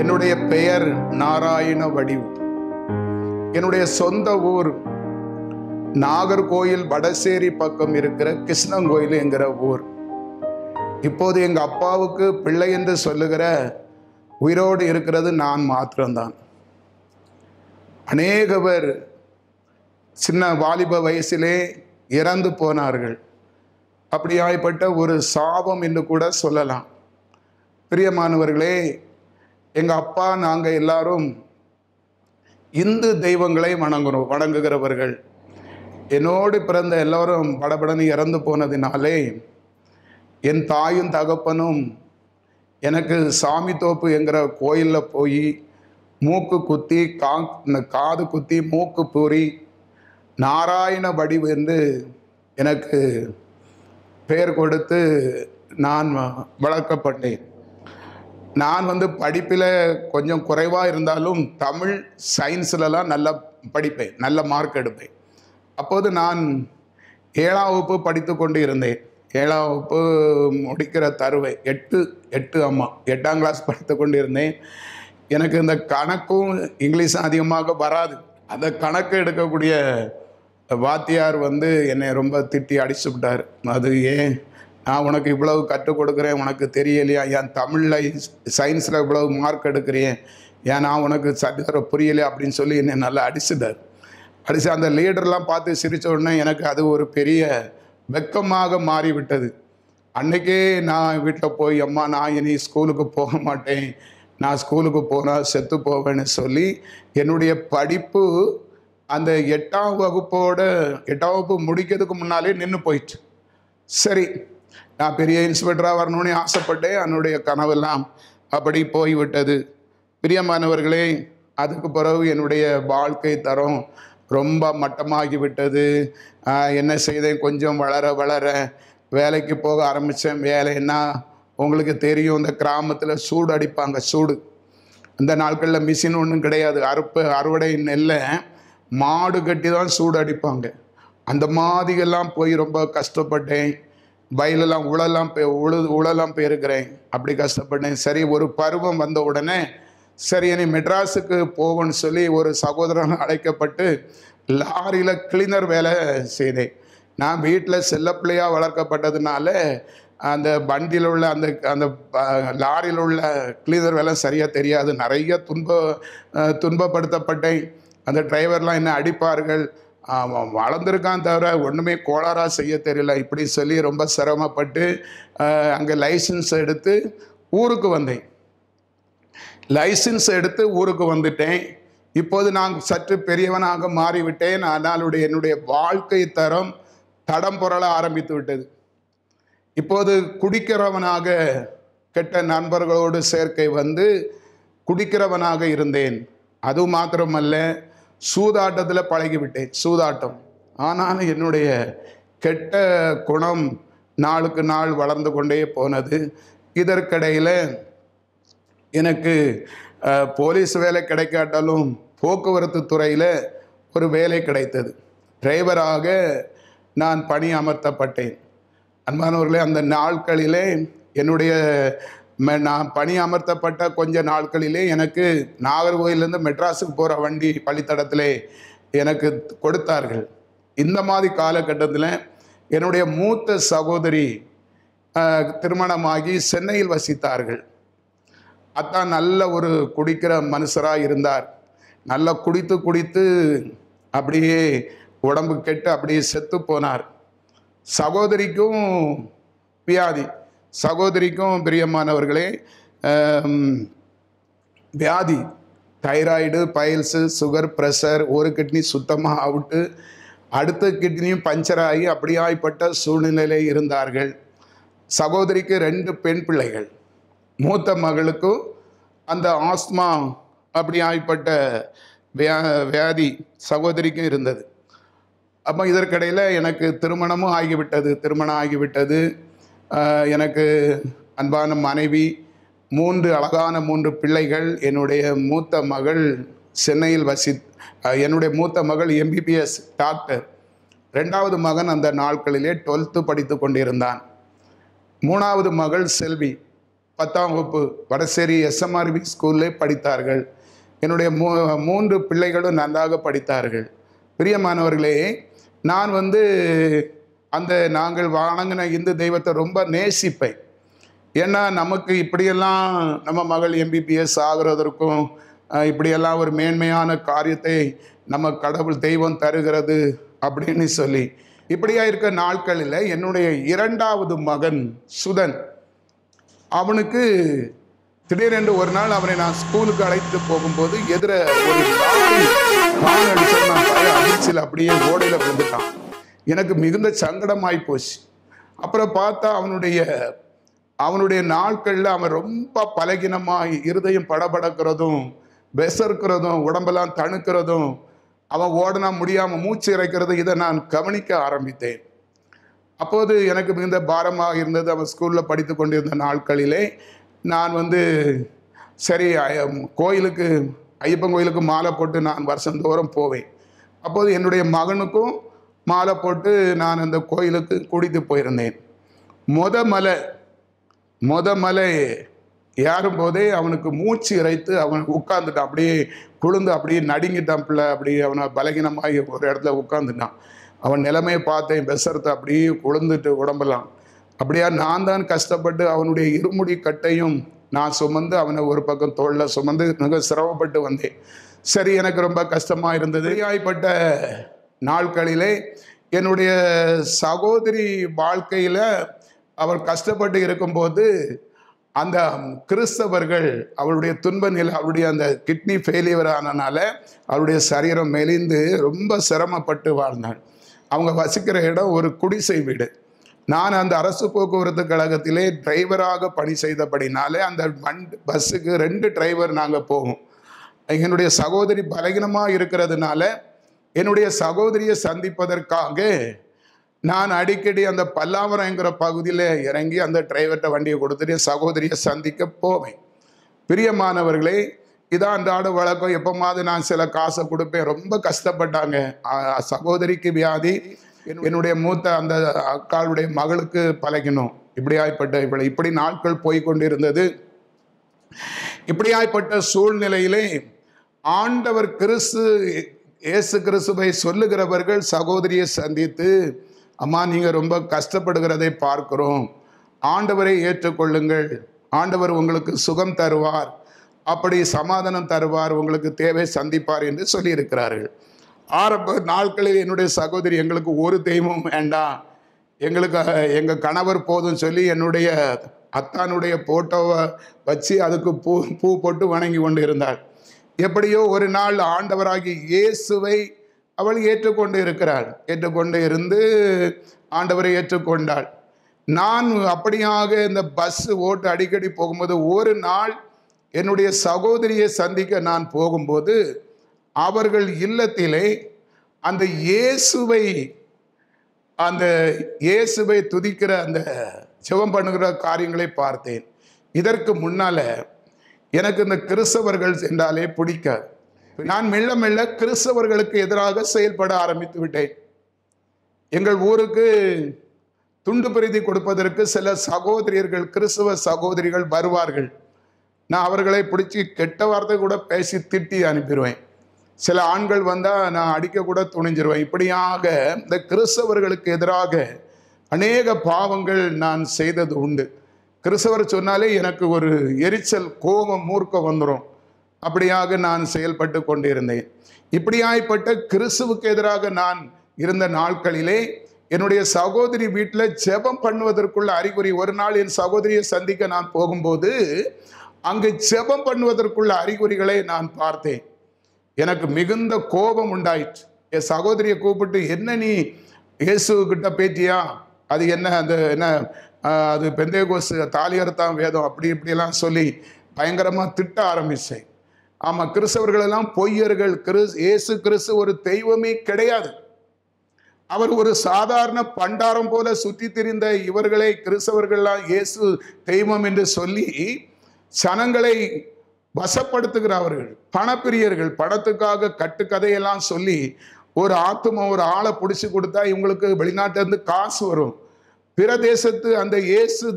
என்னுடைய பெயர் நாராயண வடிவு என்னுடைய சொந்த ஊர் நாகர்கோயில் வடசேரி பக்கம் இருக்கிற கிருஷ்ணங்கோயில் என்கிற ஊர் இப்போது எங்கள் அப்பாவுக்கு பிள்ளை என்று சொல்லுகிற உயிரோடு இருக்கிறது நான் மாத்திரம்தான் அநேக பேர் சின்ன வாலிப வயசிலே இறந்து போனார்கள் அப்படியாய்ப்பட்ட ஒரு சாபம் என்று கூட சொல்லலாம் பிரியமானவர்களே எங்கள் அப்பா நாங்கள் எல்லாரும் இந்து தெய்வங்களை வணங்குறோம் வணங்குகிறவர்கள் என்னோடு பிறந்த எல்லோரும் படபடனு இறந்து போனதினாலே என் தாயும் தகப்பனும் எனக்கு சாமி தோப்பு என்கிற கோயிலில் போய் மூக்கு குத்தி கா காது குத்தி மூக்கு பூரி நாராயண வடிவு என்று எனக்கு பெயர் கொடுத்து நான் வளர்க்கப்பட்டேன் நான் வந்து படிப்பில் கொஞ்சம் குறைவாக இருந்தாலும் தமிழ் சயின்ஸ்லலாம் நல்லா படிப்பேன் நல்ல மார்க் எடுப்பேன் அப்போது நான் ஏழாம் வகுப்பு படித்து கொண்டு இருந்தேன் ஏழாம் வகுப்பு முடிக்கிற தருவை எட்டு எட்டு அம்மா எட்டாம் கிளாஸ் படித்து கொண்டு இருந்தேன் எனக்கு இந்த கணக்கும் இங்கிலீஷும் அதிகமாக வராது அந்த கணக்கு எடுக்கக்கூடிய வாத்தியார் வந்து என்னை ரொம்ப திட்டி அடிச்சு விட்டார் அது ஏன் நான் உனக்கு இவ்வளவு கற்றுக் கொடுக்குறேன் உனக்கு தெரியலையா என் தமிழில் சயின்ஸில் இவ்வளவு மார்க் எடுக்கிறேன் ஏன் நான் உனக்கு சட்டத்தர புரியலையா அப்படின்னு சொல்லி என்னை நல்லா அடிச்சுட்டார் அடிச்சு அந்த லீடர்லாம் பார்த்து சிரித்த உடனே எனக்கு அது ஒரு பெரிய வெக்கமாக மாறிவிட்டது அன்றைக்கே நான் வீட்டில் போய் அம்மா நான் இனி ஸ்கூலுக்கு போக மாட்டேன் நான் ஸ்கூலுக்கு போனால் செத்து போவேன்னு சொல்லி என்னுடைய படிப்பு அந்த எட்டாம் வகுப்போட எட்டாம் வகுப்பு முடிக்கிறதுக்கு முன்னாலே நின்று போயிட்டு சரி நான் பெரிய இன்ஸ்பெக்டராக வரணும்னு ஆசைப்பட்டேன் என்னுடைய கனவெல்லாம் அப்படி போய்விட்டது பிரியமானவர்களே அதுக்கு பிறகு என்னுடைய வாழ்க்கை தரம் ரொம்ப மட்டமாகி விட்டது என்ன செய்தேன் கொஞ்சம் வளர வளர வேலைக்கு போக ஆரம்பித்தேன் வேலைன்னா உங்களுக்கு தெரியும் இந்த கிராமத்தில் சூடு அடிப்பாங்க சூடு இந்த நாட்களில் மிஷின் ஒன்றும் கிடையாது அறுப்பு அறுவடை நெல்லை மாடு கட்டி தான் சூடு அடிப்பாங்க அந்த மாதிரியெல்லாம் போய் ரொம்ப கஷ்டப்பட்டேன் வயலெல்லாம் உழலாம் உழலாம் போயிருக்கிறேன் அப்படி கஷ்டப்பட்டேன் சரி ஒரு பருவம் வந்த உடனே சரி இனி மெட்ராஸுக்கு போகணும்னு சொல்லி ஒரு சகோதரன் அழைக்கப்பட்டு லாரியில் கிளீனர் வேலை செய்தேன் நான் வீட்டில் செல்லப்பிள்ளையாக வளர்க்கப்பட்டதுனால அந்த வண்டியில் உள்ள அந்த அந்த லாரியில் உள்ள கிளீனர் வேலை சரியாக தெரியாது நிறைய துன்ப துன்பப்படுத்தப்பட்டேன் அந்த டிரைவர்லாம் என்ன அடிப்பார்கள் அவன் வளர்ந்துருக்கான் தவிர ஒன்றுமே கோளாறாக செய்ய தெரியல இப்படி சொல்லி ரொம்ப சிரமப்பட்டு அங்கே லைசன்ஸ் எடுத்து ஊருக்கு வந்தேன் லைசன்ஸ் எடுத்து ஊருக்கு வந்துட்டேன் இப்போது நான் சற்று பெரியவனாக மாறிவிட்டேன் ஆனாலுடைய என்னுடைய வாழ்க்கை தரம் தடம் புரள ஆரம்பித்து விட்டது இப்போது குடிக்கிறவனாக கெட்ட நண்பர்களோடு சேர்க்கை வந்து குடிக்கிறவனாக இருந்தேன் அது மாத்திரமல்ல சூதாட்டத்தில் பழகிவிட்டேன் சூதாட்டம் ஆனாலும் என்னுடைய கெட்ட குணம் நாளுக்கு நாள் வளர்ந்து கொண்டே போனது இதற்கிடையில் எனக்கு போலீஸ் வேலை கிடைக்காட்டாலும் போக்குவரத்து துறையில் ஒரு வேலை கிடைத்தது டிரைவராக நான் பணி அமர்த்தப்பட்டேன் அன்பானவர்களே அந்த நாட்களிலே என்னுடைய நான் பணி அமர்த்தப்பட்ட கொஞ்ச நாட்களிலே எனக்கு நாகர்கோயிலேருந்து மெட்ராஸுக்கு போகிற வண்டி பள்ளித்தடத்திலே எனக்கு கொடுத்தார்கள் இந்த மாதிரி காலகட்டத்தில் என்னுடைய மூத்த சகோதரி திருமணமாகி சென்னையில் வசித்தார்கள் அத்தான் நல்ல ஒரு குடிக்கிற மனுஷராக இருந்தார் நல்லா குடித்து குடித்து அப்படியே உடம்பு கெட்டு அப்படியே செத்து போனார் சகோதரிக்கும் வியாதி சகோதரிக்கும் பிரியமானவர்களே வியாதி தைராய்டு பைல்ஸு சுகர் ப்ரெஷர் ஒரு கிட்னி சுத்தமாக அவுட்டு அடுத்த கிட்னியும் பஞ்சர் ஆகி அப்படியாய்ப்பட்ட சூழ்நிலையில் இருந்தார்கள் சகோதரிக்கு ரெண்டு பெண் பிள்ளைகள் மூத்த மகளுக்கும் அந்த ஆஸ்மா அப்படி ஆகிப்பட்ட வியா வியாதி சகோதரிக்கும் இருந்தது அப்போ இதற்கிடையில் எனக்கு திருமணமும் ஆகிவிட்டது திருமணம் ஆகிவிட்டது எனக்கு அன்பான மனைவி மூன்று அழகான மூன்று பிள்ளைகள் என்னுடைய மூத்த மகள் சென்னையில் வசி என்னுடைய மூத்த மகள் எம்பிபிஎஸ் டாக்டர் ரெண்டாவது மகன் அந்த நாட்களிலே டுவெல்த்து படித்து கொண்டிருந்தான் மூணாவது மகள் செல்வி பத்தாம் வகுப்பு வடசேரி எஸ்எம்ஆர்பி ஸ்கூல்லே படித்தார்கள் என்னுடைய மூன்று பிள்ளைகளும் நன்றாக படித்தார்கள் பிரியமானவர்களே நான் வந்து அந்த நாங்கள் வணங்கின இந்து தெய்வத்தை ரொம்ப நேசிப்பேன் ஏன்னா நமக்கு இப்படியெல்லாம் நம்ம மகள் எம்பிபிஎஸ் ஆகிறதற்கும் இப்படியெல்லாம் ஒரு மேன்மையான காரியத்தை நம்ம கடவுள் தெய்வம் தருகிறது அப்படின்னு சொல்லி இப்படியா இருக்க நாட்களில் என்னுடைய இரண்டாவது மகன் சுதன் அவனுக்கு திடீரென்று ஒரு நாள் அவனை நான் ஸ்கூலுக்கு அழைத்து போகும்போது எதிர ஒரு காணொலி அப்படியே ஓடையில் விழுந்துட்டான் எனக்கு மிகுந்த சங்கடமாய் போச்சு அப்புறம் பார்த்தா அவனுடைய அவனுடைய நாட்களில் அவன் ரொம்ப பலகீனமாக இருதயம் படபடக்கிறதும் பெசர்க்கிறதும் உடம்பெல்லாம் தணுக்கிறதும் அவன் ஓடனா முடியாமல் மூச்சு இறைக்கிறது இதை நான் கவனிக்க ஆரம்பித்தேன் அப்போது எனக்கு மிகுந்த பாரமாக இருந்தது அவன் ஸ்கூலில் படித்து கொண்டிருந்த நாட்களிலே நான் வந்து சரி கோயிலுக்கு ஐயப்பன் கோயிலுக்கு மாலை போட்டு நான் வருஷந்தோறும் போவேன் அப்போது என்னுடைய மகனுக்கும் மாலை போட்டு நான் அந்த கோயிலுக்கு குடித்து போயிருந்தேன் மொத மலை மொத மலை ஏறும் போதே அவனுக்கு மூச்சு இறைத்து அவன் உட்காந்துட்டான் அப்படியே குழுந்து அப்படியே நடுங்கிட்டான் பிள்ளை அப்படி அவனை பலகீனமாகி ஒரு இடத்துல உட்காந்துட்டான் அவன் நிலைமையை பார்த்தேன் பெசரத்தை அப்படியே குழுந்துட்டு உடம்பெல்லாம் அப்படியா நான் தான் கஷ்டப்பட்டு அவனுடைய இருமுடி கட்டையும் நான் சுமந்து அவனை ஒரு பக்கம் தோளில் சுமந்து மிக சிரமப்பட்டு வந்தேன் சரி எனக்கு ரொம்ப கஷ்டமாக இருந்தது ஆய்ப்பட்ட நாட்களிலே என்னுடைய சகோதரி வாழ்க்கையில் அவள் கஷ்டப்பட்டு இருக்கும்போது அந்த கிறிஸ்தவர்கள் அவளுடைய துன்ப நிலை அவளுடைய அந்த கிட்னி ஃபெயிலியர் ஆனனால அவளுடைய சரீரம் மெலிந்து ரொம்ப சிரமப்பட்டு வாழ்ந்தாள் அவங்க வசிக்கிற இடம் ஒரு குடிசை வீடு நான் அந்த அரசு போக்குவரத்து கழகத்திலே டிரைவராக பணி செய்தபடினாலே அந்த வண் பஸ்ஸுக்கு ரெண்டு டிரைவர் நாங்கள் போவோம் எங்களுடைய சகோதரி பலகீனமாக இருக்கிறதுனால என்னுடைய சகோதரியை சந்திப்பதற்காக நான் அடிக்கடி அந்த பல்லாவரங்கிற பகுதியில் இறங்கி அந்த டிரைவர்கிட்ட வண்டியை கொடுத்துட்டு சகோதரியை சந்திக்க போவேன் பிரியமானவர்களே இதான் அன்றாட வழக்கம் எப்போமாவது நான் சில காசை கொடுப்பேன் ரொம்ப கஷ்டப்பட்டாங்க சகோதரிக்கு வியாதி என்னுடைய மூத்த அந்த அக்காளுடைய மகளுக்கு பழகினோம் இப்படியாய்ப்பட்ட இப்படி இப்படி நாட்கள் போய்கொண்டிருந்தது இப்படியாய்ப்பட்ட சூழ்நிலையிலே ஆண்டவர் கிறிஸ்து இயேசு கிறிஸ்துவை சொல்லுகிறவர்கள் சகோதரியை சந்தித்து அம்மா நீங்கள் ரொம்ப கஷ்டப்படுகிறதை பார்க்குறோம் ஆண்டவரை ஏற்றுக்கொள்ளுங்கள் ஆண்டவர் உங்களுக்கு சுகம் தருவார் அப்படி சமாதானம் தருவார் உங்களுக்கு தேவை சந்திப்பார் என்று சொல்லியிருக்கிறார்கள் ஆரம்ப நாட்களில் என்னுடைய சகோதரி எங்களுக்கு ஒரு தெய்வம் வேண்டாம் எங்களுக்கு எங்கள் கணவர் போதும் சொல்லி என்னுடைய அத்தானுடைய போட்டோவை வச்சு அதுக்கு பூ பூ போட்டு வணங்கி கொண்டு இருந்தாள் எப்படியோ ஒரு நாள் ஆண்டவராகிய இயேசுவை அவள் ஏற்றுக்கொண்டு இருக்கிறாள் ஏற்றுக்கொண்டு இருந்து ஆண்டவரை ஏற்றுக்கொண்டாள் நான் அப்படியாக இந்த பஸ் ஓட்டு அடிக்கடி போகும்போது ஒரு நாள் என்னுடைய சகோதரியை சந்திக்க நான் போகும்போது அவர்கள் இல்லத்திலே அந்த இயேசுவை அந்த இயேசுவை துதிக்கிற அந்த சிவம் பண்ணுகிற காரியங்களை பார்த்தேன் இதற்கு முன்னால் எனக்கு இந்த கிறிஸ்தவர்கள் என்றாலே பிடிக்காது நான் மெல்ல மெல்ல கிறிஸ்தவர்களுக்கு எதிராக செயல்பட ஆரம்பித்து விட்டேன் எங்கள் ஊருக்கு துண்டு பிரதி கொடுப்பதற்கு சில சகோதரியர்கள் கிறிஸ்தவ சகோதரிகள் வருவார்கள் நான் அவர்களை பிடிச்சி கெட்ட வார்த்தை கூட பேசி திட்டி அனுப்பிடுவேன் சில ஆண்கள் வந்தால் நான் அடிக்க கூட துணிஞ்சிருவேன் இப்படியாக இந்த கிறிஸ்தவர்களுக்கு எதிராக அநேக பாவங்கள் நான் செய்தது உண்டு கிறிஸ்தவர் சொன்னாலே எனக்கு ஒரு எரிச்சல் கோபம் மூர்க்கம் வந்துடும் அப்படியாக நான் செயல்பட்டு கொண்டிருந்தேன் இப்படியாய்ப்பட்ட கிறிஸ்துவுக்கு எதிராக நான் இருந்த நாட்களிலே என்னுடைய சகோதரி வீட்டில் ஜெபம் பண்ணுவதற்குள்ள அறிகுறி ஒரு நாள் என் சகோதரியை சந்திக்க நான் போகும்போது அங்கு ஜெபம் பண்ணுவதற்குள்ள அறிகுறிகளை நான் பார்த்தேன் எனக்கு மிகுந்த கோபம் உண்டாயிற்று என் சகோதரியை கூப்பிட்டு என்ன நீ இயேசுக்கிட்ட பேட்டியா அது என்ன அந்த என்ன அது பெந்தேகோசு தாலியர்தான் வேதம் அப்படி இப்படிலாம் சொல்லி பயங்கரமாக திட்ட ஆரம்பித்தேன் ஆமாம் கிறிஸ்தவர்களெல்லாம் பொய்யர்கள் கிறிஸ் ஏசு கிறிஸ்து ஒரு தெய்வமே கிடையாது அவர் ஒரு சாதாரண பண்டாரம் போல சுற்றி திரிந்த இவர்களை கிறிஸ்தவர்கள்லாம் இயேசு தெய்வம் என்று சொல்லி சனங்களை வசப்படுத்துகிறார்கள் பணப்பிரியர்கள் பணத்துக்காக கட்டுக்கதையெல்லாம் சொல்லி ஒரு ஆத்துமா ஒரு ஆளை பிடிச்சி கொடுத்தா இவங்களுக்கு வெளிநாட்டிலேருந்து காசு வரும் பிற தேசத்து அந்த இயேசு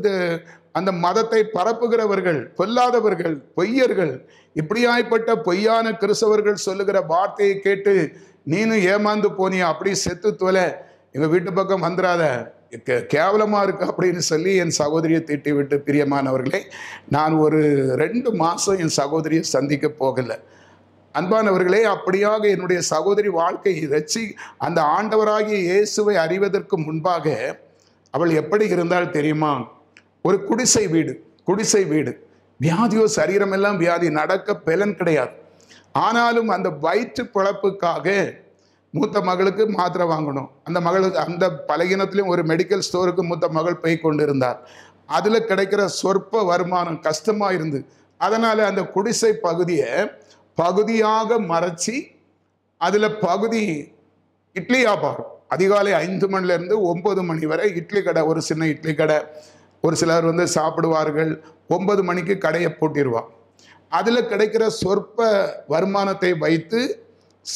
அந்த மதத்தை பரப்புகிறவர்கள் கொல்லாதவர்கள் பொய்யர்கள் இப்படியாய்ப்பட்ட பொய்யான கிறிஸ்தவர்கள் சொல்லுகிற வார்த்தையை கேட்டு நீனும் ஏமாந்து போனியா அப்படி செத்து தொலை எங்கள் வீட்டு பக்கம் வந்துடாத கேவலமாக இருக்கு அப்படின்னு சொல்லி என் சகோதரியை திட்டி விட்டு பிரியமானவர்களே நான் ஒரு ரெண்டு மாதம் என் சகோதரியை சந்திக்க போகலை அன்பானவர்களே அப்படியாக என்னுடைய சகோதரி வாழ்க்கையை ரசி அந்த ஆண்டவராகிய இயேசுவை அறிவதற்கு முன்பாக அவள் எப்படி இருந்தால் தெரியுமா ஒரு குடிசை வீடு குடிசை வீடு வியாதியோ சரீரமெல்லாம் வியாதி நடக்க பலன் கிடையாது ஆனாலும் அந்த வயிற்று பிழப்புக்காக மூத்த மகளுக்கு மாத்திரை வாங்கணும் அந்த மகளுக்கு அந்த பலகீனத்திலையும் ஒரு மெடிக்கல் ஸ்டோருக்கு மூத்த மகள் போய் கொண்டு இருந்தார் அதில் கிடைக்கிற சொற்ப வருமானம் கஷ்டமாக இருந்து அதனால் அந்த குடிசை பகுதியை பகுதியாக மறைச்சி அதில் பகுதி இட்லி வியாபாரம் அதிகாலை ஐந்து மணிலேருந்து ஒம்பது மணி வரை இட்லி கடை ஒரு சின்ன இட்லி கடை ஒரு சிலர் வந்து சாப்பிடுவார்கள் ஒன்பது மணிக்கு கடையை பூட்டிடுவான் அதில் கிடைக்கிற சொற்ப வருமானத்தை வைத்து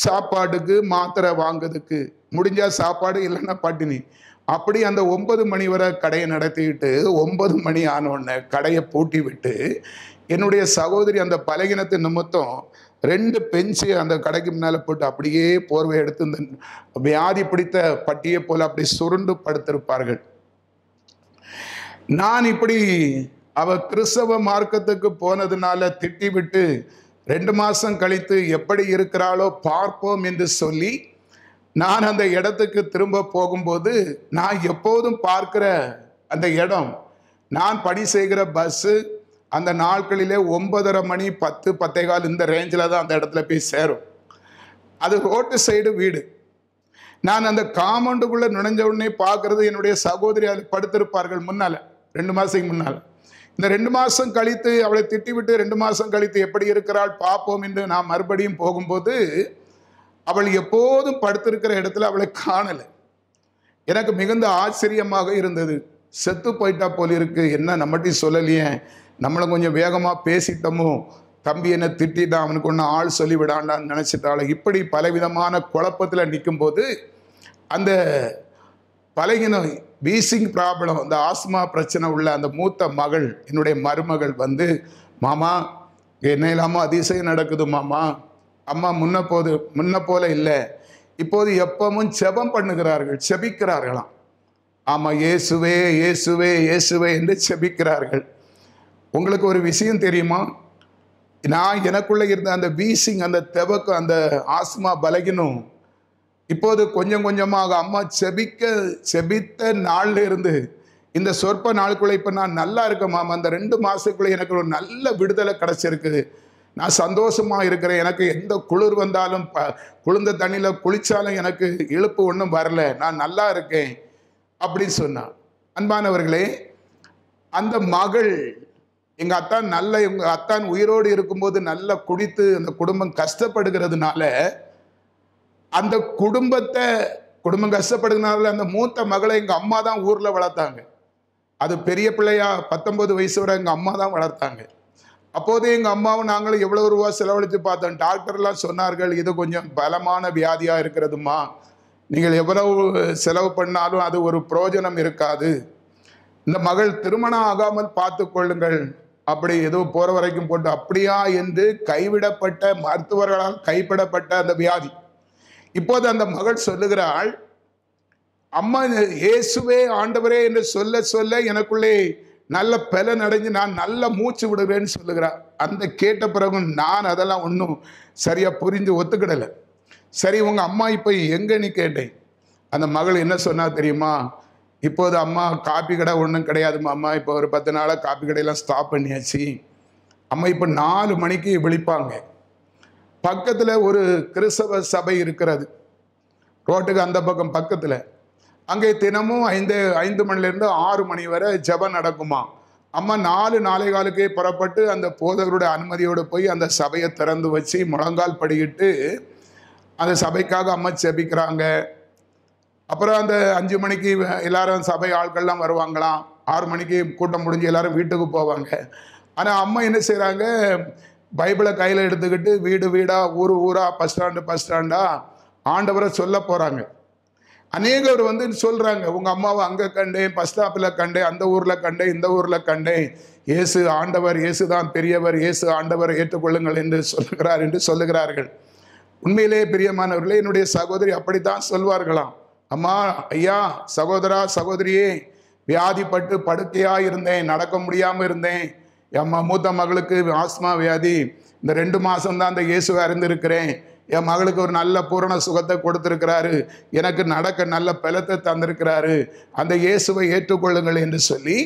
சாப்பாடுக்கு மாத்திரை வாங்குறதுக்கு முடிஞ்சால் சாப்பாடு இல்லைன்னா பட்டினி அப்படி அந்த ஒன்பது மணி வரை கடையை நடத்திக்கிட்டு ஒன்பது மணி ஆனோடனே கடையை பூட்டி விட்டு என்னுடைய சகோதரி அந்த பலகினத்து நிமித்தம் ரெண்டு பெஞ்சு அந்த கடைக்கு முன்னால போட்டு அப்படியே போர்வை எடுத்து இந்த வியாதி பிடித்த பட்டியை போல் அப்படி சுருண்டு படுத்திருப்பார்கள் நான் இப்படி அவ கிறிஸ்தவ மார்க்கத்துக்கு போனதுனால திட்டி விட்டு ரெண்டு மாதம் கழித்து எப்படி இருக்கிறாளோ பார்ப்போம் என்று சொல்லி நான் அந்த இடத்துக்கு திரும்ப போகும்போது நான் எப்போதும் பார்க்கிற அந்த இடம் நான் பணி செய்கிற பஸ்ஸு அந்த நாட்களிலே ஒன்பதரை மணி பத்து பத்தே கால் இந்த ரேஞ்சில் தான் அந்த இடத்துல போய் சேரும் அது ரோட்டு சைடு வீடு நான் அந்த காமௌண்டுக்குள்ளே நுழைஞ்ச உடனே பார்க்கறது என்னுடைய சகோதரி அது படுத்திருப்பார்கள் முன்னால் ரெண்டு மாதத்துக்கு முன்னால் இந்த ரெண்டு மாதம் கழித்து அவளை திட்டிவிட்டு ரெண்டு மாதம் கழித்து எப்படி இருக்கிறாள் பார்ப்போம் என்று நான் மறுபடியும் போகும்போது அவள் எப்போதும் படுத்திருக்கிற இடத்துல அவளை காணலை எனக்கு மிகுந்த ஆச்சரியமாக இருந்தது செத்து போயிட்டா போல இருக்கு என்ன நம்மட்டி சொல்லலையே நம்மளை கொஞ்சம் வேகமாக பேசிட்டோமோ தம்பி என்ன திட்டான் அவனுக்கு ஒன்று ஆள் சொல்லி விடாண்டான்னு நினச்சிட்டாள் இப்படி பலவிதமான குழப்பத்தில் நிற்கும்போது அந்த பலகின வீசிங் ப்ராப்ளம் அந்த ஆஸ்மா பிரச்சனை உள்ள அந்த மூத்த மகள் என்னுடைய மருமகள் வந்து மாமா என்ன இல்லாமல் அதிசயம் நடக்குது மாமா அம்மா முன்ன போது முன்ன போல இல்லை இப்போது எப்பவும் செபம் பண்ணுகிறார்கள் செபிக்கிறார்களாம் ஆமாம் இயேசுவே இயேசுவே இயேசுவே என்று செபிக்கிறார்கள் உங்களுக்கு ஒரு விஷயம் தெரியுமா நான் எனக்குள்ளே இருந்த அந்த வீசிங் அந்த தெவக்கம் அந்த ஆஸ்மா பலகினும் இப்போது கொஞ்சம் கொஞ்சமாக அம்மா செபிக்க செபித்த நாளில் இருந்து இந்த சொற்ப நாளுக்குள்ளே இப்போ நான் நல்லா இருக்கேன் மாமா அந்த ரெண்டு மாதத்துக்குள்ளே எனக்கு ஒரு நல்ல விடுதலை கிடச்சிருக்கு நான் சந்தோஷமாக இருக்கிறேன் எனக்கு எந்த குளிர் வந்தாலும் ப குளிர்ந்த தண்ணியில் குளித்தாலும் எனக்கு இழுப்பு ஒன்றும் வரல நான் நல்லா இருக்கேன் அப்படின்னு சொன்னான் அன்பானவர்களே அந்த மகள் எங்கள் அத்தான் நல்ல எங்கள் அத்தான் உயிரோடு இருக்கும்போது நல்லா குடித்து அந்த குடும்பம் கஷ்டப்படுகிறதுனால அந்த குடும்பத்தை குடும்பம் கஷ்டப்படுகிறதுனால அந்த மூத்த மகளை எங்கள் அம்மா தான் ஊரில் வளர்த்தாங்க அது பெரிய பிள்ளையா பத்தொம்போது வயசு வர எங்கள் அம்மா தான் வளர்த்தாங்க அப்போது எங்கள் அம்மாவும் நாங்களும் எவ்வளோ ரூபா செலவழித்து பார்த்தோம் டாக்டர்லாம் சொன்னார்கள் இது கொஞ்சம் பலமான வியாதியாக இருக்கிறதுமா நீங்கள் எவ்வளவு செலவு பண்ணாலும் அது ஒரு பிரயோஜனம் இருக்காது இந்த மகள் திருமணம் ஆகாமல் பார்த்து கொள்ளுங்கள் அப்படி ஏதோ போகிற வரைக்கும் போட்டு அப்படியா என்று கைவிடப்பட்ட மருத்துவர்களால் கைப்படப்பட்ட அந்த வியாதி இப்போது அந்த மகள் சொல்லுகிறாள் அம்மா இயேசுவே ஆண்டவரே என்று சொல்ல சொல்ல எனக்குள்ளே நல்ல பலன் அடைஞ்சு நான் நல்ல மூச்சு விடுகிறேன்னு சொல்லுகிறார் அந்த கேட்ட பிறகு நான் அதெல்லாம் ஒன்றும் சரியாக புரிஞ்சு ஒத்துக்கிடலை சரி உங்கள் அம்மா இப்போ எங்கேன்னு கேட்டேன் அந்த மகள் என்ன சொன்னால் தெரியுமா இப்போது அம்மா காப்பி கடை ஒன்றும் கிடையாதுமா அம்மா இப்போ ஒரு பத்து நாளாக காப்பி கடையெல்லாம் ஸ்டாப் பண்ணியாச்சு அம்மா இப்போ நாலு மணிக்கு விழிப்பாங்க பக்கத்தில் ஒரு கிறிஸ்தவ சபை இருக்கிறது ரோட்டுக்கு அந்த பக்கம் பக்கத்தில் அங்கே தினமும் ஐந்து ஐந்து மணிலேருந்து ஆறு மணி வரை ஜபம் நடக்குமா அம்மா நாலு நாளை காலுக்கே புறப்பட்டு அந்த போதகருடைய அனுமதியோடு போய் அந்த சபையை திறந்து வச்சு முழங்கால் படிக்கிட்டு அந்த சபைக்காக அம்மா செபிக்கிறாங்க அப்புறம் அந்த அஞ்சு மணிக்கு எல்லாரும் சபை ஆட்கள்லாம் வருவாங்களாம் ஆறு மணிக்கு கூட்டம் முடிஞ்சு எல்லாரும் வீட்டுக்கு போவாங்க ஆனால் அம்மா என்ன செய்கிறாங்க பைபிளை கையில் எடுத்துக்கிட்டு வீடு வீடாக ஊர் ஊராக பஸ் ஸ்டாண்டு பஸ் ஸ்டாண்டாக ஆண்டவரை சொல்ல போகிறாங்க அநேகர் வந்து சொல்கிறாங்க உங்கள் அம்மாவை அங்கே கண்டேன் பஸ் ஸ்டாப்பில் கண்டேன் அந்த ஊரில் கண்டேன் இந்த ஊரில் கண்டேன் இயேசு ஆண்டவர் ஏசு தான் பெரியவர் இயேசு ஆண்டவர் ஏற்றுக்கொள்ளுங்கள் என்று சொல்லுகிறார் என்று சொல்லுகிறார்கள் உண்மையிலேயே பிரியமானவர்களே என்னுடைய சகோதரி அப்படித்தான் சொல்வார்களாம் அம்மா ஐயா சகோதரா சகோதரியே வியாதிப்பட்டு படுக்கையாக இருந்தேன் நடக்க முடியாமல் இருந்தேன் என் மூத்த மகளுக்கு ஆஸ்மா வியாதி இந்த ரெண்டு மாதம்தான் அந்த இயேசுவை அறிந்திருக்கிறேன் என் மகளுக்கு ஒரு நல்ல பூரண சுகத்தை கொடுத்துருக்கிறாரு எனக்கு நடக்க நல்ல பலத்தை தந்திருக்கிறாரு அந்த இயேசுவை ஏற்றுக்கொள்ளுங்கள் என்று சொல்லி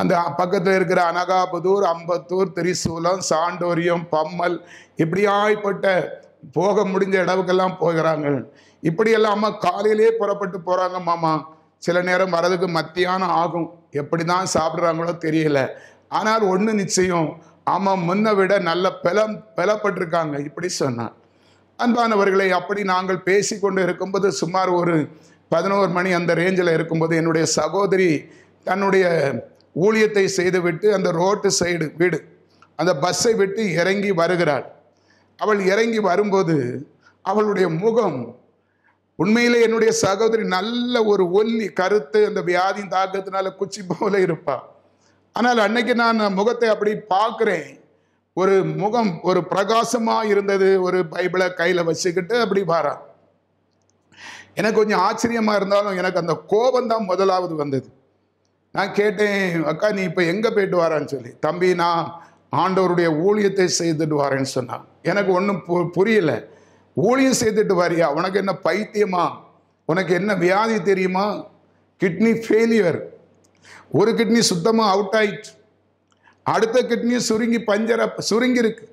அந்த பக்கத்தில் இருக்கிற அனகாபுதூர் அம்பத்தூர் திரிசூலம் சாண்டோரியம் பம்மல் இப்படியாய்ப்பட்ட போக முடிஞ்ச இடவுக்கெல்லாம் போகிறாங்க இப்படியெல்லாம் அம்மா காலையிலே புறப்பட்டு போகிறாங்க மாமா சில நேரம் வரதுக்கு மத்தியானம் ஆகும் எப்படி தான் சாப்பிட்றாங்களோ தெரியல ஆனால் ஒன்று நிச்சயம் அம்மா முன்ன விட நல்ல பலம் பலப்பட்டிருக்காங்க இப்படி சொன்னார் அன்பானவர்களை அப்படி நாங்கள் பேசி கொண்டு இருக்கும்போது சுமார் ஒரு பதினோரு மணி அந்த ரேஞ்சில் இருக்கும்போது என்னுடைய சகோதரி தன்னுடைய ஊழியத்தை செய்துவிட்டு அந்த ரோட்டு சைடு வீடு அந்த பஸ்ஸை விட்டு இறங்கி வருகிறாள் அவள் இறங்கி வரும்போது அவளுடைய முகம் உண்மையிலே என்னுடைய சகோதரி நல்ல ஒரு ஒல்லி கருத்து அந்த வியாதியின் தாக்கத்தினால குச்சி போல இருப்பா ஆனால் அன்னைக்கு நான் முகத்தை அப்படி பார்க்குறேன் ஒரு முகம் ஒரு பிரகாசமாக இருந்தது ஒரு பைபிளை கையில் வச்சுக்கிட்டு அப்படி வாரா எனக்கு கொஞ்சம் ஆச்சரியமாக இருந்தாலும் எனக்கு அந்த கோபம் தான் முதலாவது வந்தது நான் கேட்டேன் அக்கா நீ இப்போ எங்கே போயிட்டு வரான்னு சொல்லி தம்பி நான் ஆண்டவருடைய ஊழியத்தை செய்துட்டு வரேன்னு சொன்னான் எனக்கு ஒன்றும் பு புரியலை ஊழியம் சேர்த்துட்டு வரியா உனக்கு என்ன பைத்தியமா உனக்கு என்ன வியாதி தெரியுமா கிட்னி ஃபெயிலியர் ஒரு கிட்னி சுத்தமாக அவுட் ஆயிடுச்சு அடுத்த கிட்னியும் சுருங்கி பஞ்சரை சுருங்கி இருக்கு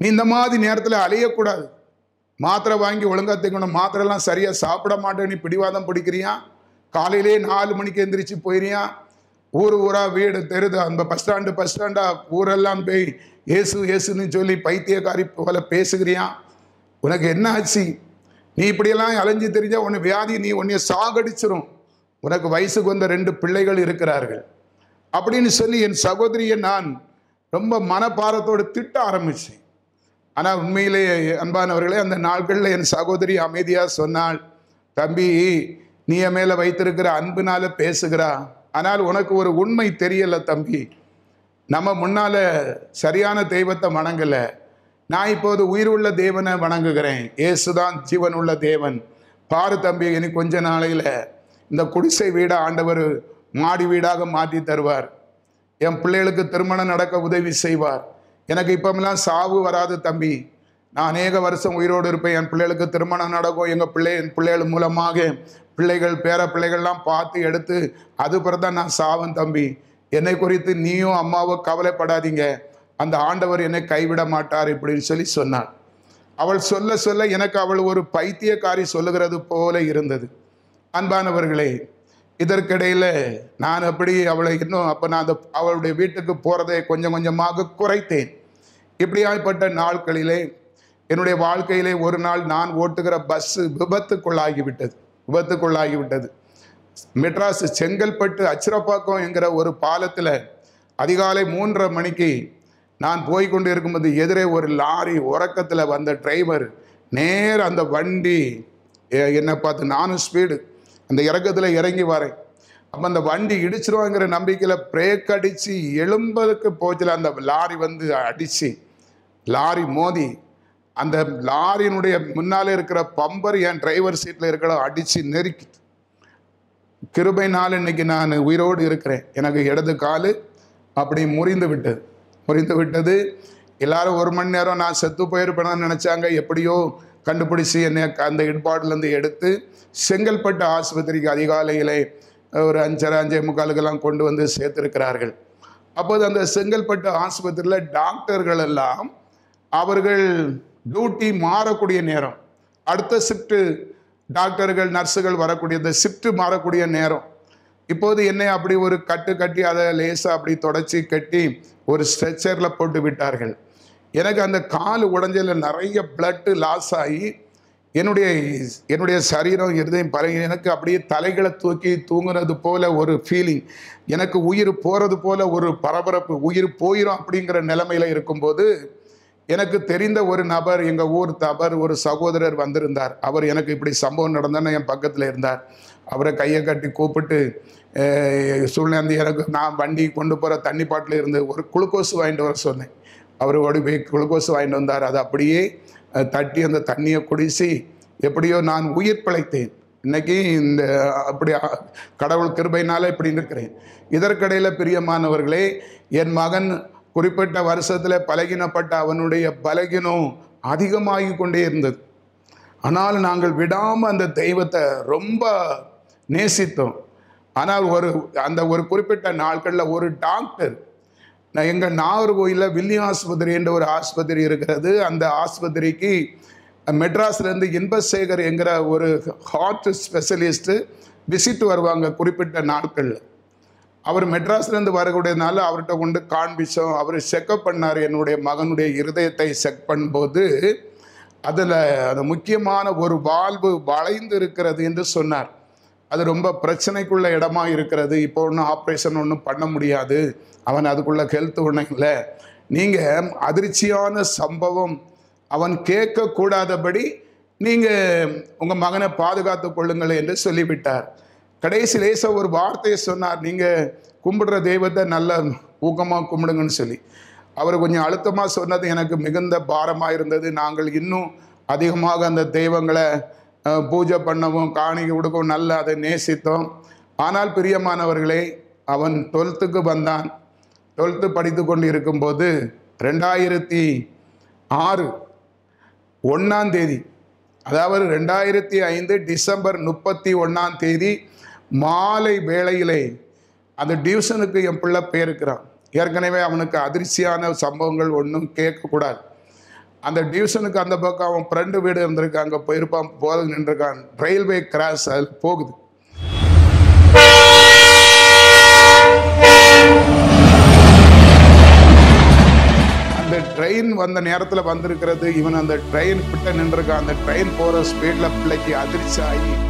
நீ இந்த மாதிரி நேரத்தில் அலையக்கூடாது மாத்திரை வாங்கி ஒழுங்காக தேங்கணும் மாத்திரைலாம் சரியாக சாப்பிட மாட்டேன் நீ பிடிவாதம் பிடிக்கிறியா காலையிலே நாலு மணிக்கு எந்திரிச்சு போயிறியா ஊர் ஊராக வீடு தெருது அந்த பஸ் ஸ்டாண்டு பஸ் ஸ்டாண்டாக ஊரெல்லாம் போய் ஏசு ஏசுன்னு சொல்லி பைத்தியக்காரி போல பேசுகிறியான் உனக்கு என்ன ஆச்சு நீ இப்படியெல்லாம் அலைஞ்சு தெரிஞ்சால் உன்னை வியாதி நீ உன்னைய சாகடிச்சிரும் உனக்கு வயசுக்கு வந்த ரெண்டு பிள்ளைகள் இருக்கிறார்கள் அப்படின்னு சொல்லி என் சகோதரியை நான் ரொம்ப மனப்பாரத்தோடு திட்ட ஆரம்பித்தேன் ஆனால் உண்மையிலேயே அன்பானவர்களே அந்த நாட்களில் என் சகோதரி அமைதியாக சொன்னாள் தம்பி நீ என் மேலே வைத்திருக்கிற அன்புனால பேசுகிறா ஆனால் உனக்கு ஒரு உண்மை தெரியலை தம்பி நம்ம முன்னால் சரியான தெய்வத்தை வணங்கலை நான் இப்போது உயிர் உள்ள தேவனை வணங்குகிறேன் இயேசுதான் ஜீவன் உள்ள தேவன் பாரு தம்பி இனி கொஞ்ச நாளையில் இந்த குடிசை வீடை ஆண்டவர் மாடி வீடாக மாற்றி தருவார் என் பிள்ளைகளுக்கு திருமணம் நடக்க உதவி செய்வார் எனக்கு இப்பமெல்லாம் சாவு வராது தம்பி நான் அநேக வருஷம் உயிரோடு இருப்பேன் என் பிள்ளைகளுக்கு திருமணம் நடக்கும் எங்கள் பிள்ளை என் பிள்ளைகள் மூலமாக பிள்ளைகள் பேர பிள்ளைகள்லாம் பார்த்து எடுத்து அதுபிறந்தான் நான் சாவன் தம்பி என்னை குறித்து நீயும் அம்மாவும் கவலைப்படாதீங்க அந்த ஆண்டவர் என்னை கைவிட மாட்டார் இப்படின்னு சொல்லி சொன்னாள் அவள் சொல்ல சொல்ல எனக்கு அவள் ஒரு பைத்தியக்காரி சொல்லுகிறது போல இருந்தது அன்பானவர்களே இதற்கிடையில் நான் அப்படி அவளை இன்னும் அப்போ நான் அந்த அவளுடைய வீட்டுக்கு போகிறதை கொஞ்சம் கொஞ்சமாக குறைத்தேன் இப்படியாப்பட்ட நாட்களிலே என்னுடைய வாழ்க்கையிலே ஒரு நாள் நான் ஓட்டுகிற பஸ்ஸு விபத்துக்குள்ளாகிவிட்டது விபத்துக்குள்ளாகிவிட்டது மெட்ராஸ் செங்கல்பட்டு அச்சிரப்பாக்கம் என்கிற ஒரு பாலத்தில் அதிகாலை மூன்றரை மணிக்கு நான் போய் கொண்டு இருக்கும்போது எதிரே ஒரு லாரி உறக்கத்தில் வந்த டிரைவர் நேர் அந்த வண்டி என்னை பார்த்து நானும் ஸ்பீடு அந்த இறக்கத்தில் இறங்கி வரேன் அப்போ அந்த வண்டி இடிச்சிருவாங்கிற நம்பிக்கையில் பிரேக் அடித்து எழும்பதுக்கு போச்சில் அந்த லாரி வந்து அடித்து லாரி மோதி அந்த லாரியினுடைய முன்னாலே இருக்கிற பம்பர் என் டிரைவர் சீட்டில் இருக்கிற அடித்து நெருக்கி கிருபை நாள் இன்னைக்கு நான் உயிரோடு இருக்கிறேன் எனக்கு இடது காலு அப்படி முறிந்து விட்டது புரிந்து விட்டது எல்லாரும் ஒரு மணி நேரம் நான் செத்து போயிருப்பேன்னு நினச்சாங்க எப்படியோ கண்டுபிடிச்சி என்னை அந்த இடபாடுலேருந்து எடுத்து செங்கல்பட்டு ஆஸ்பத்திரிக்கு அதிகாலையிலே ஒரு அஞ்சரை அஞ்சே முக்காலுக்கெல்லாம் கொண்டு வந்து சேர்த்துருக்கிறார்கள் அப்போது அந்த செங்கல்பட்டு ஆஸ்பத்திரியில் டாக்டர்கள் எல்லாம் அவர்கள் டியூட்டி மாறக்கூடிய நேரம் அடுத்த ஷிஃப்ட்டு டாக்டர்கள் நர்ஸுகள் வரக்கூடிய இந்த ஷிஃப்ட்டு மாறக்கூடிய நேரம் இப்போது என்னை அப்படி ஒரு கட்டு கட்டி அதை லேசாக அப்படி தொடச்சி கட்டி ஒரு ஸ்ட்ரெச்சரில் போட்டு விட்டார்கள் எனக்கு அந்த கால் உடஞ்சதில் நிறைய பிளட்டு லாஸ் ஆகி என்னுடைய என்னுடைய சரீரம் இருந்தையும் பரவி எனக்கு அப்படியே தலைகளை தூக்கி தூங்குறது போல ஒரு ஃபீலிங் எனக்கு உயிர் போகிறது போல ஒரு பரபரப்பு உயிர் போயிடும் அப்படிங்கிற நிலைமையில் இருக்கும்போது எனக்கு தெரிந்த ஒரு நபர் எங்கள் ஊர் தபர் ஒரு சகோதரர் வந்திருந்தார் அவர் எனக்கு இப்படி சம்பவம் நடந்தேன்னு என் பக்கத்தில் இருந்தார் அவரை கையை கட்டி கூப்பிட்டு சூழ்நிலை சூழ்நிலையாருக்கு நான் வண்டி கொண்டு போகிற தண்ணி பாட்டில் இருந்து ஒரு குளுக்கோஸ் வாங்கிட்டு வர சொன்னேன் அவர் ஓடி போய் குளுக்கோஸ் வாங்கிட்டு வந்தார் அதை அப்படியே தட்டி அந்த தண்ணியை குடித்து எப்படியோ நான் உயிர் பிழைத்தேன் இன்னைக்கு இந்த அப்படி கடவுள் கிருபைனால இப்படி இருக்கிறேன் இதற்கிடையில் பிரியமானவர்களே என் மகன் குறிப்பிட்ட வருஷத்தில் பலகினப்பட்ட அவனுடைய பலகினம் அதிகமாகி கொண்டே இருந்தது ஆனால் நாங்கள் விடாமல் அந்த தெய்வத்தை ரொம்ப நேசித்தோம் ஆனால் ஒரு அந்த ஒரு குறிப்பிட்ட நாட்களில் ஒரு டாக்டர் எங்கள் நாகர்கோயிலில் வில்லி ஆஸ்பத்திரி என்ற ஒரு ஆஸ்பத்திரி இருக்கிறது அந்த ஆஸ்பத்திரிக்கு மெட்ராஸ்லேருந்து இன்பசேகர் என்கிற ஒரு ஹார்ட் ஸ்பெஷலிஸ்ட்டு விசிட் வருவாங்க குறிப்பிட்ட நாட்களில் அவர் மெட்ராஸ்லேருந்து வரக்கூடியதுனால அவர்கிட்ட கொண்டு காண்பிச்சோம் அவர் செக்கப் பண்ணார் என்னுடைய மகனுடைய இருதயத்தை செக் பண்ணும்போது அதில் அந்த முக்கியமான ஒரு வாழ்வு வளைந்து இருக்கிறது என்று சொன்னார் அது ரொம்ப பிரச்சனைக்குள்ள இடமா இருக்கிறது இப்போ ஒன்றும் ஆப்ரேஷன் ஒன்றும் பண்ண முடியாது அவன் அதுக்குள்ள ஹெல்த் ஒன்றும் இல்லை நீங்கள் அதிர்ச்சியான சம்பவம் அவன் கேட்கக்கூடாதபடி நீங்கள் உங்கள் மகனை பாதுகாத்து கொள்ளுங்கள் என்று சொல்லிவிட்டார் கடைசி லேச ஒரு வார்த்தையை சொன்னார் நீங்கள் கும்பிடுற தெய்வத்தை நல்ல ஊக்கமாக கும்பிடுங்கன்னு சொல்லி அவர் கொஞ்சம் அழுத்தமாக சொன்னது எனக்கு மிகுந்த பாரமாக இருந்தது நாங்கள் இன்னும் அதிகமாக அந்த தெய்வங்களை பூஜை பண்ணவும் காணிக்கை கொடுக்கவும் நல்ல அதை நேசித்தோம் ஆனால் பிரியமானவர்களே அவன் டுவெல்த்துக்கு வந்தான் டுவெல்த்து படித்து கொண்டு இருக்கும்போது ரெண்டாயிரத்தி ஆறு ஒன்றாம் தேதி அதாவது ரெண்டாயிரத்தி ஐந்து டிசம்பர் முப்பத்தி ஒன்றாம் தேதி மாலை வேளையிலே அந்த டியூஷனுக்கு என் பிள்ளை பேருக்கிறான் ஏற்கனவே அவனுக்கு அதிர்ச்சியான சம்பவங்கள் ஒன்றும் கேட்கக்கூடாது அந்த டிவிஷனுக்கு அந்த பக்கம் அவன் ஃப்ரெண்டு வீடு இருந்திருக்கு அங்கே போயிருப்பான் போகிறது நின்றுருக்கான் ரயில்வே கிராஸ் அது போகுது அந்த ட்ரெயின் வந்த நேரத்தில் வந்திருக்கிறது இவன் அந்த ட்ரெயின் கிட்ட நின்றுருக்கான் அந்த ட்ரெயின் போகிற ஸ்பீடில் பிள்ளைக்கு அதிர்ச்சி ஆகி